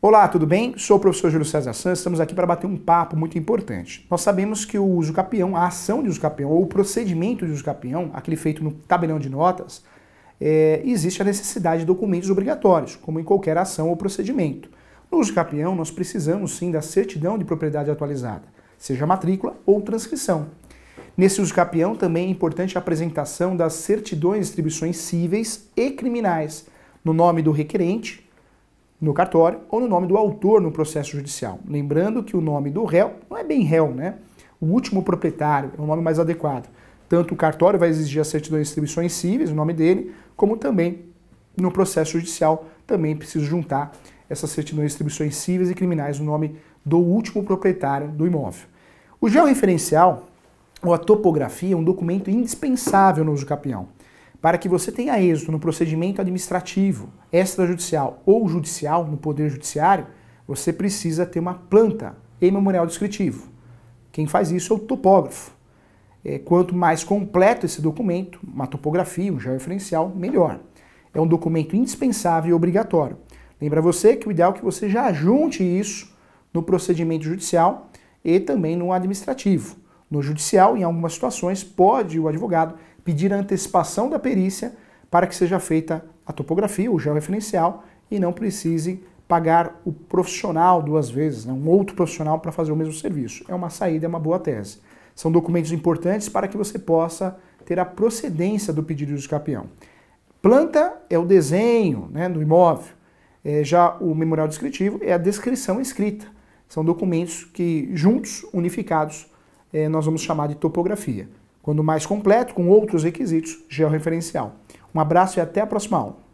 Olá, tudo bem? Sou o professor Júlio César Santos, estamos aqui para bater um papo muito importante. Nós sabemos que o uso capião, a ação de uso capião, ou o procedimento de uso capião, aquele feito no tabelião de notas, é, existe a necessidade de documentos obrigatórios, como em qualquer ação ou procedimento. No uso capião, nós precisamos sim da certidão de propriedade atualizada, seja matrícula ou transcrição. Nesse uso capião também é importante a apresentação das certidões de distribuições cíveis e criminais, no nome do requerente, no cartório ou no nome do autor no processo judicial. Lembrando que o nome do réu não é bem réu, né? O último proprietário é o nome mais adequado. Tanto o cartório vai exigir a certidão de distribuições cíveis, o nome dele, como também no processo judicial também preciso juntar essas certidão de distribuições cíveis e criminais no nome do último proprietário do imóvel. O georreferencial ou a topografia é um documento indispensável no uso capião para que você tenha êxito no procedimento administrativo, extrajudicial ou judicial, no Poder Judiciário, você precisa ter uma planta e memorial descritivo. Quem faz isso é o topógrafo. É, quanto mais completo esse documento, uma topografia, um georreferencial, melhor. É um documento indispensável e obrigatório. Lembra você que o ideal é que você já junte isso no procedimento judicial e também no administrativo. No judicial, em algumas situações, pode o advogado pedir a antecipação da perícia para que seja feita a topografia, o georreferencial, e não precise pagar o profissional duas vezes, né? um outro profissional para fazer o mesmo serviço. É uma saída, é uma boa tese. São documentos importantes para que você possa ter a procedência do pedido de escapião. Planta é o desenho né, do imóvel, é, já o memorial descritivo é a descrição escrita. São documentos que, juntos, unificados, é, nós vamos chamar de topografia. Quando mais completo, com outros requisitos, georreferencial. Um abraço e até a próxima aula.